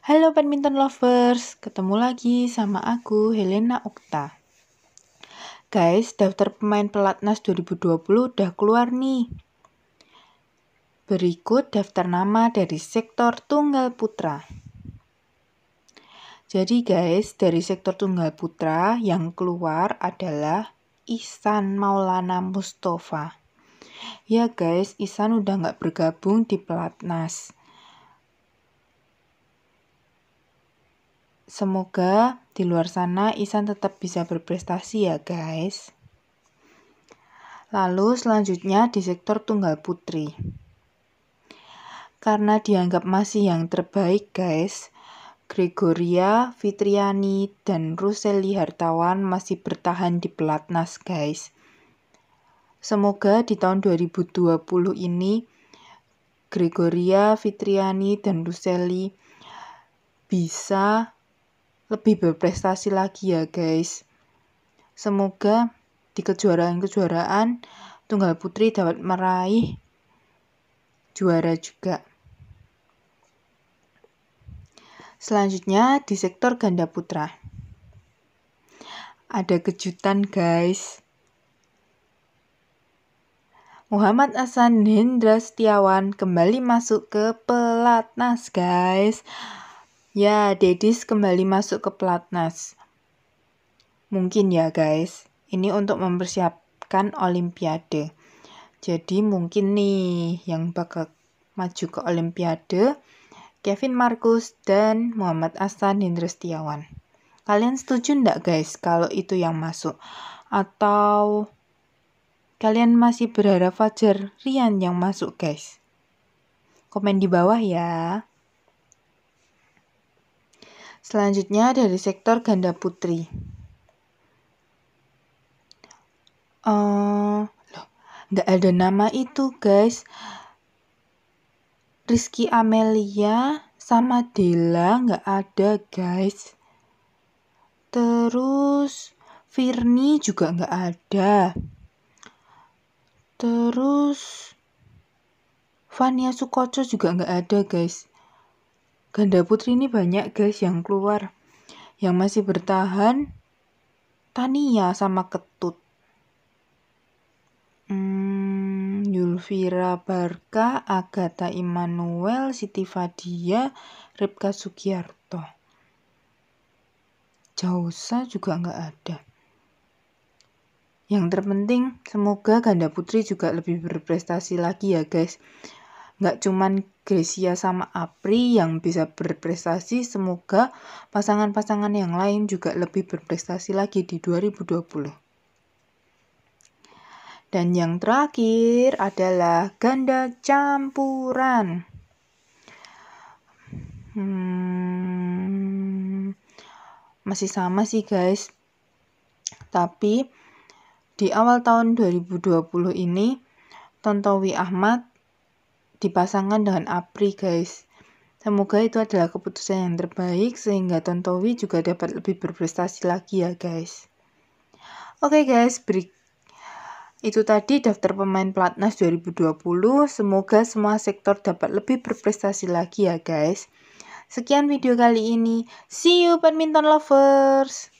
Halo badminton lovers, ketemu lagi sama aku Helena Okta. Guys, daftar pemain pelatnas 2020 udah keluar nih. Berikut daftar nama dari sektor tunggal putra. Jadi guys, dari sektor tunggal putra yang keluar adalah Isan Maulana Mustafa. Ya guys, Isan udah nggak bergabung di pelatnas. Semoga di luar sana Isan tetap bisa berprestasi ya guys. Lalu selanjutnya di sektor tunggal putri. Karena dianggap masih yang terbaik guys, Gregoria, Fitriani, dan Ruseli Hartawan masih bertahan di pelatnas guys. Semoga di tahun 2020 ini Gregoria, Fitriani, dan Ruseli bisa lebih berprestasi lagi ya guys. Semoga di kejuaraan-kejuaraan tunggal putri dapat meraih juara juga. Selanjutnya di sektor ganda putra. Ada kejutan guys. Muhammad Hasan Hendra Setiawan kembali masuk ke pelatnas guys. Ya, Dedis kembali masuk ke pelatnas. Mungkin ya guys, ini untuk mempersiapkan olimpiade. Jadi mungkin nih yang bakal maju ke olimpiade Kevin Markus dan Muhammad Asan Hendra Setiawan. Kalian setuju ndak guys kalau itu yang masuk? Atau kalian masih berharap Fajar Rian yang masuk guys? Komen di bawah ya. Selanjutnya dari sektor ganda putri. Uh, loh, nggak ada nama itu guys. Rizky Amelia sama Dela nggak ada guys. Terus Firni juga nggak ada. Terus Vania Sukoco juga nggak ada guys ganda putri ini banyak guys yang keluar yang masih bertahan Tania sama Ketut hmm, Yulvira Barka Agatha Immanuel Siti Fadia Ripka Sugiarto Jausa juga nggak ada yang terpenting semoga ganda putri juga lebih berprestasi lagi ya guys Nggak cuman Gracia sama Apri yang bisa berprestasi, semoga pasangan-pasangan yang lain juga lebih berprestasi lagi di 2020. Dan yang terakhir adalah ganda campuran. Hmm, masih sama sih guys. Tapi di awal tahun 2020 ini Tontowi Ahmad dipasangkan dengan APRI guys. Semoga itu adalah keputusan yang terbaik sehingga Tontowi juga dapat lebih berprestasi lagi ya guys. Oke okay guys, break. itu tadi daftar pemain pelatnas 2020. Semoga semua sektor dapat lebih berprestasi lagi ya guys. Sekian video kali ini. See you badminton lovers.